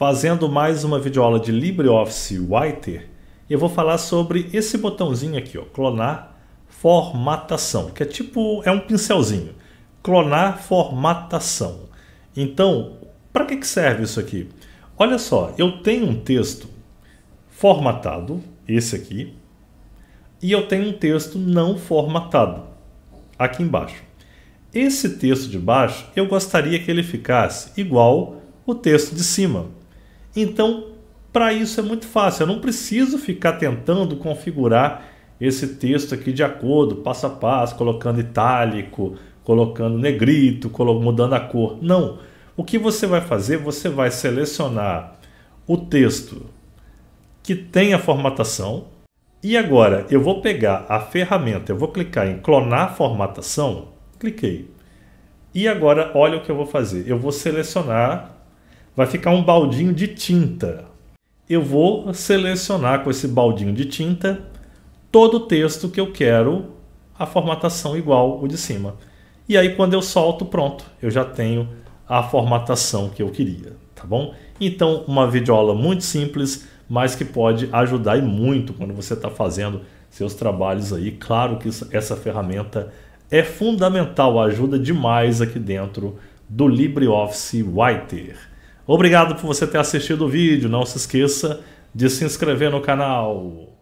Fazendo mais uma videoaula de LibreOffice Whiter, eu vou falar sobre esse botãozinho aqui, ó, clonar formatação, que é tipo, é um pincelzinho. Clonar formatação. Então, para que, que serve isso aqui? Olha só, eu tenho um texto formatado, esse aqui, e eu tenho um texto não formatado, aqui embaixo. Esse texto de baixo, eu gostaria que ele ficasse igual o texto de cima. Então, para isso é muito fácil. Eu não preciso ficar tentando configurar esse texto aqui de acordo, passo a passo, colocando itálico, colocando negrito, mudando a cor. Não. O que você vai fazer? Você vai selecionar o texto que tem a formatação. E agora eu vou pegar a ferramenta, eu vou clicar em clonar formatação. Cliquei. E agora olha o que eu vou fazer. Eu vou selecionar vai ficar um baldinho de tinta. Eu vou selecionar com esse baldinho de tinta todo o texto que eu quero a formatação igual o de cima. E aí quando eu solto, pronto, eu já tenho a formatação que eu queria, tá bom? Então, uma videoaula muito simples, mas que pode ajudar e muito quando você está fazendo seus trabalhos aí. Claro que essa ferramenta é fundamental, ajuda demais aqui dentro do LibreOffice Writer. Obrigado por você ter assistido o vídeo. Não se esqueça de se inscrever no canal.